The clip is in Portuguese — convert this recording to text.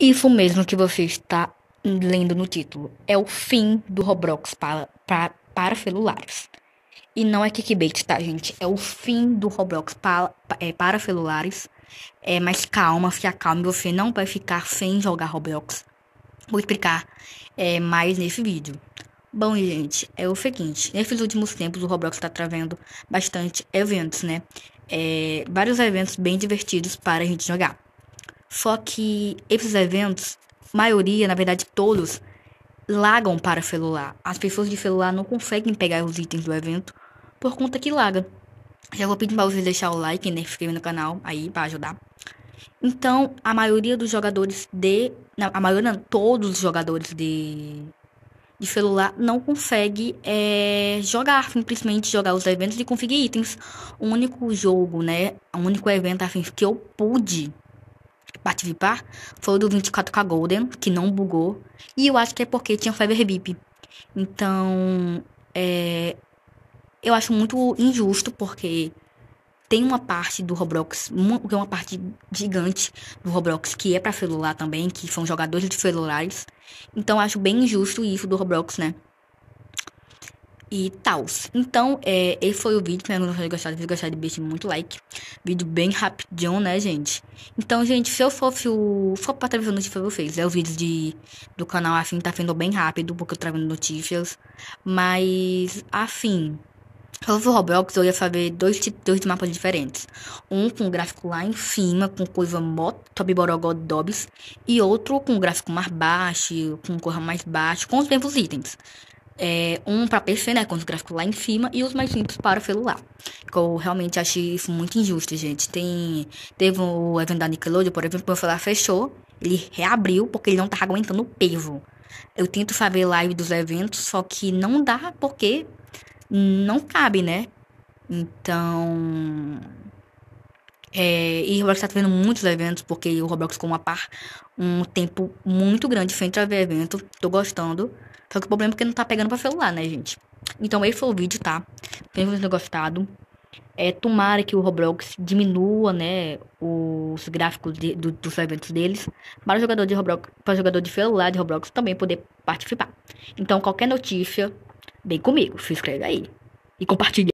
Isso mesmo que você está lendo no título. É o fim do Roblox para, para, para celulares. E não é kickbait, tá, gente? É o fim do Roblox para, é, para celulares. É, mas calma, se acalme, você não vai ficar sem jogar Roblox. Vou explicar é, mais nesse vídeo. Bom, gente, é o seguinte: nesses últimos tempos o Roblox está trazendo bastante eventos, né? É, vários eventos bem divertidos para a gente jogar. Só que esses eventos, maioria, na verdade todos, lagam para celular. As pessoas de celular não conseguem pegar os itens do evento por conta que laga. Já vou pedir para vocês deixar o like e né, se inscrever no canal aí para ajudar. Então, a maioria dos jogadores de. A maioria, todos os jogadores de, de celular não consegue é, jogar, simplesmente jogar os eventos e conseguir itens. O único jogo, né? O único evento assim, que eu pude Bate-Vipar foi o do 24K Golden, que não bugou. E eu acho que é porque tinha Fever VIP. Então, é, eu acho muito injusto, porque tem uma parte do Roblox, uma, que é uma parte gigante do Roblox, que é para celular também, que são jogadores de celulares. Então, eu acho bem injusto isso do Roblox, né? e tal. Então, é, esse foi o vídeo. Espero né? que vocês gostaram. Se gostaram, deixe muito like. Vídeo bem rapidão, né, gente? Então, gente, se eu fosse o... Só pra trazer notícias pra vocês. É o vídeo de... do canal, assim, tá sendo bem rápido, porque eu trago notícias. Mas, assim... Se eu fosse o Roblox, eu ia fazer dois, dois mapas diferentes. Um com gráfico lá em cima, com coisa mó Tobiborogó Dobbs. E outro com gráfico mais baixo, com cor mais baixa, com os mesmos itens. É, um para PC, né, com os gráficos lá em cima, e os mais simples para o celular. Eu realmente achei isso muito injusto, gente. Tem, teve o evento da Nickelodeon, por exemplo, meu celular fechou, ele reabriu porque ele não tava aguentando o peso. Eu tento fazer live dos eventos, só que não dá porque não cabe, né? Então, é, e o Roblox está tendo muitos eventos, porque o Roblox ficou uma par um tempo muito grande frente a ver evento. Tô gostando. Só que o problema é que não tá pegando pra celular, né, gente? Então esse foi o vídeo, tá? Espero que vocês tenham gostado. É, tomara que o Roblox diminua, né, os gráficos de, do, dos eventos deles, para o jogador de Roblox, para o jogador de celular de Roblox também poder participar. Então, qualquer notícia, vem comigo, se inscreve aí e compartilha.